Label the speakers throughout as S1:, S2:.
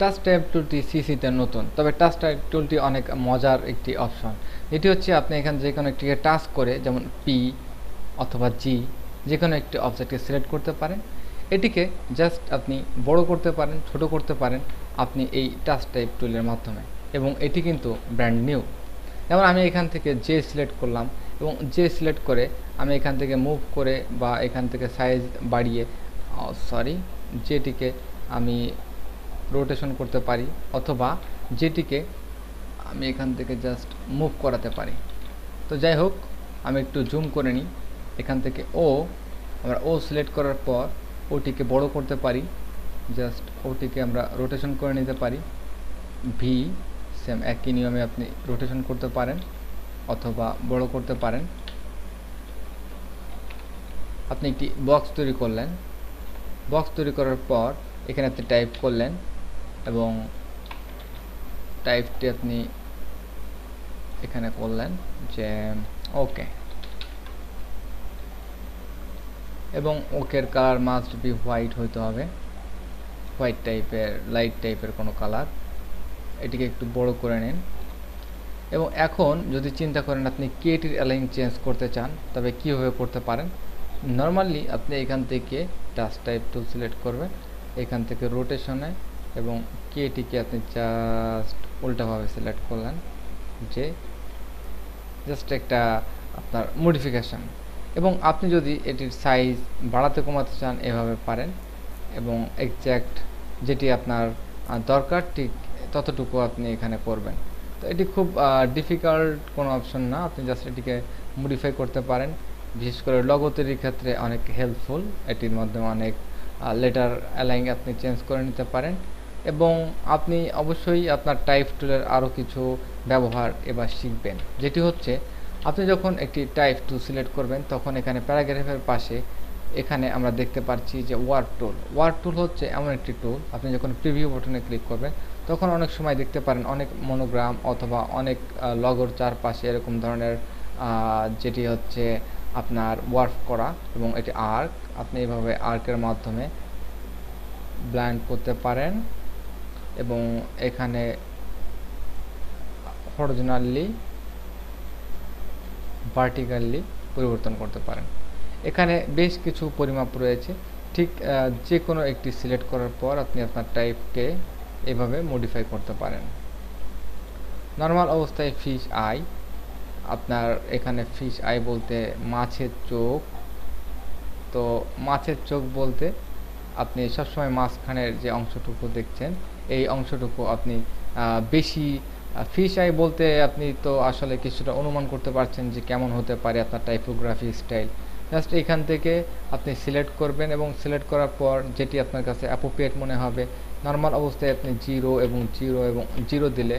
S1: touch type টুলটি সিসিতে নতুন তবে টাচ টাইপ টুলটি অনেক মজার একটি অপশন এটি হচ্ছে আপনি এখানে যে কোনো একটিকে টাচ করে যেমন পি অথবা জি যে কোনো একটি অবজেক্টকে সিলেক্ট করতে পারেন এটিকে জাস্ট আপনি বড় করতে পারেন ছোট করতে পারেন আপনি এই টাচ টাইপ টুলের মাধ্যমে এবং এটি কিন্তু ব্র্যান্ড নিউ যেমন আমি এখান থেকে জে সিলেক্ট করলাম এবং জে সিলেক্ট করে আমি এখান থেকে মুভ করে বা এখান থেকে সাইজ বাড়িয়ে সরি যেটিকে আমি রোটেশন করতে পারি অথবা যেটিকে আমি এখান থেকে জাস্ট মুভ করাতে পারি তো যাই হোক আমি একটু জুম করে নিই এখান থেকে ও আমরা ও সিলেক্ট করার পর ওটিকে বড় করতে পারি জাস্ট ওটিকে আমরা রোটেশন করে নিতে পারি ভি সেম একই নিয়মে আপনি রোটেশন করতে পারেন অথবা বড় করতে পারেন আপনি একটি বক্স তৈরি করলেন বক্স তৈরি করার পর এখানে আপনি টাইপ করলেন এবং টাইপটি আপনি এখানে করলেন যে ওকে এবং ওকের কালার মাস্ট বি হোয়াইট হইতে হবে হোয়াইট টাইপের লাইট টাইপের কোনো কালার এটিকে একটু বড় করে নিন এবং এখন যদি চিন্তা করেন আপনি কেটির অ্যালাইন চেঞ্জ করতে চান তবে কীভাবে করতে পারেন নর্মালি আপনি এখান থেকে টাচ টাইপ টুল সিলেক্ট করবেন এখান থেকে রোটেশনে এবং কে এটিকে আপনি জাস্ট উল্টাভাবে সিলেক্ট করলেন যে জাস্ট একটা আপনার মডিফিকেশান এবং আপনি যদি এটির সাইজ বাড়াতে কমাতে চান এভাবে পারেন এবং একজ্যাক্ট যেটি আপনার দরকার ঠিক ততটুকু আপনি এখানে করবেন তো এটি খুব ডিফিকাল্ট কোনো অপশন না আপনি জাস্ট এটিকে মডিফাই করতে পারেন বিশেষ করে লগো তৈরির ক্ষেত্রে অনেক হেল্পফুল এটির মাধ্যমে অনেক লেটার অ্যালাইং আপনি চেঞ্জ করে নিতে পারেন এবং আপনি অবশ্যই আপনার টাইপ টুলের আরও কিছু ব্যবহার এবার শিখবেন যেটি হচ্ছে আপনি যখন একটি টাইপ টুল সিলেক্ট করবেন তখন এখানে প্যারাগ্রাফের পাশে এখানে আমরা দেখতে পাচ্ছি যে ওয়ার্ড টুল ওয়ার্ড টুল হচ্ছে এমন একটি টুল আপনি যখন প্রিভিউ বটনে ক্লিক করবেন তখন অনেক সময় দেখতে পারেন অনেক মনোগ্রাম অথবা অনেক লগর চারপাশে এরকম ধরনের যেটি হচ্ছে আপনার ওয়ার্ক করা এবং এটি আর্ক আপনি এভাবে আর্কের মাধ্যমে ব্ল্যান্ড করতে পারেন এবং এখানে হরজনালি ভার্টিক্যালি পরিবর্তন করতে পারেন এখানে বেশ কিছু পরিমাপ রয়েছে ঠিক যে কোনো একটি সিলেক্ট করার পর আপনি আপনার টাইপকে এভাবে মডিফাই করতে পারেন নর্মাল অবস্থায় ফিশ আই আপনার এখানে ফিশ আই বলতে মাছের চোখ তো মাছের চোখ বলতে আপনি সবসময় মাঝখানের যে অংশটুকু দেখছেন এই অংশটুকু আপনি বেশি ফিশ আই বলতে আপনি তো আসলে কিছুটা অনুমান করতে পারছেন যে কেমন হতে পারে আপনার টাইপোগ্রাফি স্টাইল জাস্ট এখান থেকে আপনি সিলেক্ট করবেন এবং সিলেক্ট করার পর যেটি আপনার কাছে অ্যাপোপিয়েট মনে হবে নর্মাল অবস্থায় আপনি জিরো এবং জিরো এবং জিরো দিলে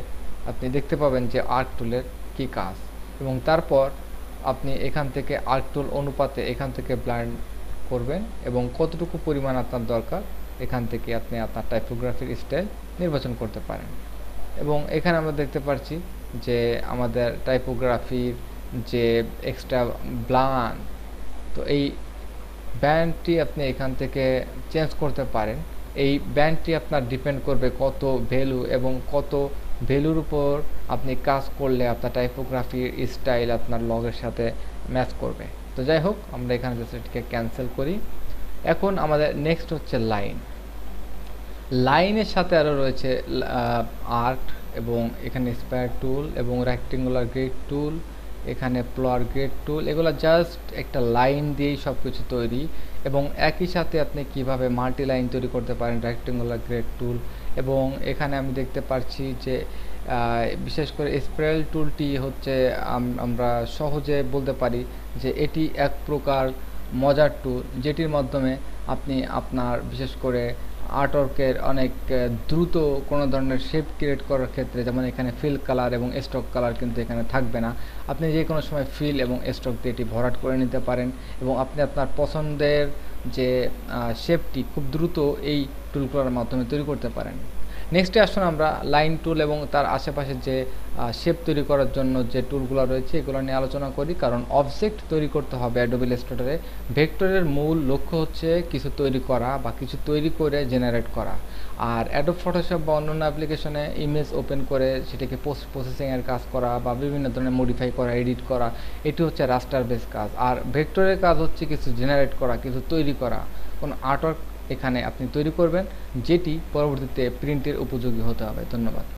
S1: আপনি দেখতে পাবেন যে আর্ট টুলের কী কাজ এবং তারপর আপনি এখান থেকে আর্ট টুল অনুপাতে এখান থেকে ব্লাইন্ড করবেন এবং কতটুকু পরিমাণ আপনার দরকার এখান থেকে আপনি আপনার টাইপোগ্রাফির স্টাইল নির্বাচন করতে পারেন এবং এখানে আমরা দেখতে পাচ্ছি যে আমাদের টাইপোগ্রাফির যে এক্সট্রা ব্লান তো এই ব্যান্ডটি আপনি এখান থেকে চেঞ্জ করতে পারেন এই ব্যান্ডটি আপনার ডিপেন্ড করবে কত ভ্যালু এবং কত ভ্যালুর উপর আপনি কাজ করলে আপনার টাইপোগ্রাফির স্টাইল আপনার লগের সাথে ম্যাচ করবে তো যাই হোক আমরা এখানে জাস্ট ক্যান্সেল করি এখন আমাদের নেক্সট হচ্ছে লাইন লাইনের সাথে আরও রয়েছে আর্ট এবং এখানে স্পেয়ার টুল এবং রেক্টেঙ্গুলার গ্রেড টুল এখানে প্লর গ্রেড টুল এগুলো জাস্ট একটা লাইন দিয়েই সব কিছু তৈরি এবং একই সাথে আপনি কিভাবে মাল্টি লাইন তৈরি করতে পারেন রেক্টেঙ্গুলার গ্রেড টুল এবং এখানে আমি দেখতে পাচ্ছি যে বিশেষ করে স্প্রেল টুলটি হচ্ছে আমরা সহজে বলতে পারি যে এটি এক প্রকার মজার টুল যেটির মাধ্যমে আপনি আপনার বিশেষ করে আর্টওয়ার্কের অনেক দ্রুত কোনো ধরনের শেপ ক্রিয়েট করার ক্ষেত্রে যেমন এখানে ফিল কালার এবং স্টক কালার কিন্তু এখানে থাকবে না আপনি যে কোনো সময় ফিল এবং স্টক দিয়ে এটি ভরাট করে নিতে পারেন এবং আপনি আপনার পছন্দের যে শেপটি খুব দ্রুত এই টুলগুলোর মাধ্যমে তৈরি করতে পারেন নেক্সটে আসুন আমরা লাইন টুল এবং তার আশেপাশে যে শেপ তৈরি করার জন্য যে টুলগুলো রয়েছে এগুলো নিয়ে আলোচনা করি কারণ অবজেক্ট তৈরি করতে হবে অ্যাডোবিল স্টোটারে ভেক্টরের মূল লক্ষ্য হচ্ছে কিছু তৈরি করা বা কিছু তৈরি করে জেনারেট করা আর অ্যাডোব ফটোশপ বা অন্যান্য অ্যাপ্লিকেশনে ইমেজ ওপেন করে সেটাকে পোস্ট প্রসেসিংয়ের কাজ করা বা বিভিন্ন ধরনের মডিফাই করা এডিট করা এটি হচ্ছে রাস্টার বেস কাজ আর ভেক্টরের কাজ হচ্ছে কিছু জেনারেট করা কিছু তৈরি করা কোনো আর্টওয়ার্ক এখানে আপনি তৈরি করবেন যেটি পরবর্তীতে প্রিন্টের উপযোগী হতে হবে ধন্যবাদ